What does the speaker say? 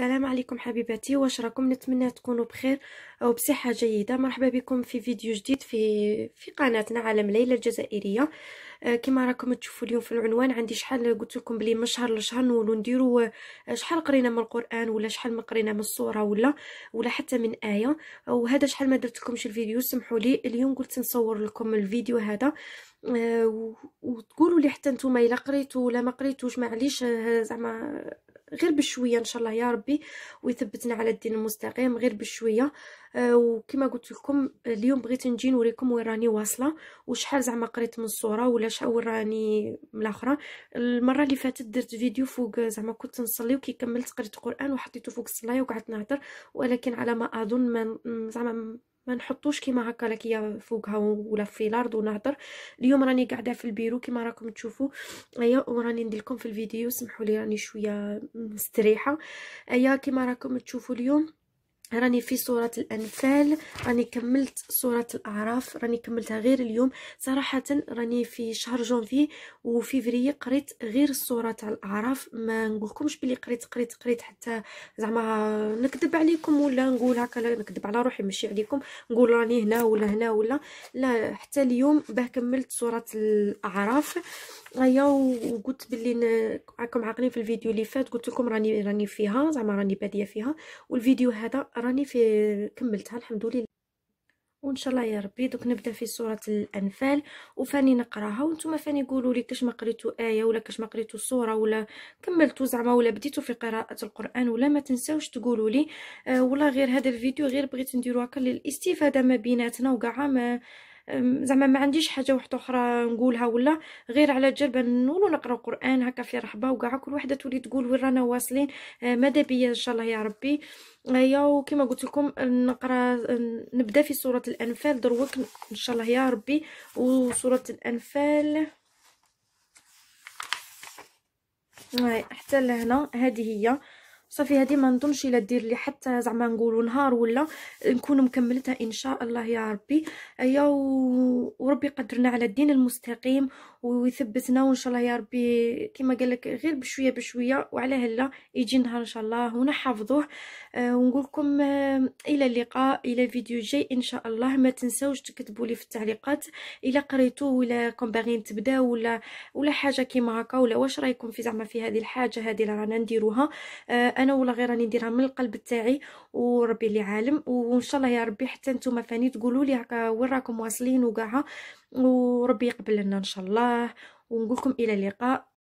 السلام عليكم حبيباتي واش راكم نتمنى تكونوا بخير او بصحه جيده مرحبا بكم في فيديو جديد في في قناتنا عالم ليلى الجزائريه آه، كما راكم تشوفوا اليوم في العنوان عندي شحال قلت لكم بلي من شهر لشهر نولوا نديروا آه، شحال قرينا من القران ولا شحال ما قرينا من الصوره ولا ولا حتى من ايه وهذا شحال ما درت لكمش الفيديو سمحوا لي اليوم قلت نصور لكم الفيديو هذا آه، وتقولوا لي حتى نتوما الا قريتوا ولا ما قريتوش معليش زعما غير بشويه ان شاء الله يا ربي ويثبتنا على الدين المستقيم غير بشويه آه، وكما قلت لكم اليوم بغيت نجي نوريكم وين راني واصله وشحال زعما قريت من الصوره ولا شحال وين راني من الاخره المره اللي فاتت درت فيديو فوق زعما كنت نصلي وكي كملت قريت قران وحطيته فوق الصلاه وقعدت نهضر ولكن على ما اظن زعما ما نحطوش كيما هكا يا فوقها ولا في الارض ونهضر اليوم راني قاعده في البيرو كيما راكم تشوفوا ايا وراني ندير لكم في الفيديو سمحوا لي راني شويه مستريحه ايا كيما راكم تشوفوا اليوم راني في سورة الأنفال راني كملت سورة الأعراف راني كملتها غير اليوم صراحة راني في شهر جونفي وفيفري قريت غير الصورة تاع الأعراف ما نقولكمش بلي قريت قريت قريت حتى زعما نكذب عليكم ولا نقول هكا نكذب على روحي ماشي عليكم نقول راني هنا ولا هنا ولا لا حتى اليوم باه كملت سورة الأعراف هيا وقلت باللي راكم عاقلين في الفيديو اللي فات قلت لكم راني راني فيها زعما راني باديه فيها والفيديو هذا راني في كملتها الحمد لله وان شاء الله يا ربي دوك نبدا في سوره الانفال وفاني نقراها وانتم فاني قولوا لي كاش ما قريتوا ايه ولا كاش ما قريتوا سوره ولا كملتوا زعما ولا بديتوا في قراءه القران ولا ما تنساوش تقولوا لي آه ولا غير هذا الفيديو غير بغيت نديرو هكا للاستفاده ما بيناتنا وكاع ما زعما ما عنديش حاجه واحده اخرى نقولها ولا غير على جرب نول ونقرا قران هكا في رحبه وكاع كل وحده تولي تقول وين رانا واصلين أه، ماذا بيا ان شاء الله يا ربي يا أيوة، وكما قلت لكم نقرا نبدا في سوره الانفال دروك ان شاء الله يا ربي وسوره الانفال هاي حتى لهنا هذه هي صافي هادي ما نظنش الا دير لي حتى زعما نقولوا نهار ولا نكون مكملتها ان شاء الله يا ربي ايا وربي يقدرنا على الدين المستقيم ويثبتنا وان شاء الله يا ربي كما قال لك غير بشويه بشويه وعلى هلا يجي نهار ان شاء الله ونحافظوه أه ونقول لكم أه الى اللقاء الى فيديو جاي ان شاء الله ما تنساوش تكتبوا لي في التعليقات الى قريتوه ولا كون باغيين تبداو ولا ولا حاجه كيما هكا ولا واش رايكم في زعما في هذه الحاجه هذه اللي رانا نديروها أه انا ولا غير راني نديرها من القلب تاعي وربي اللي عالم وان شاء الله يا ربي حتى نتوما فاني تقولوا لي هكا وين راكم واصلين وكاع وربي يقبل لنا ان شاء الله ونقولكم الى اللقاء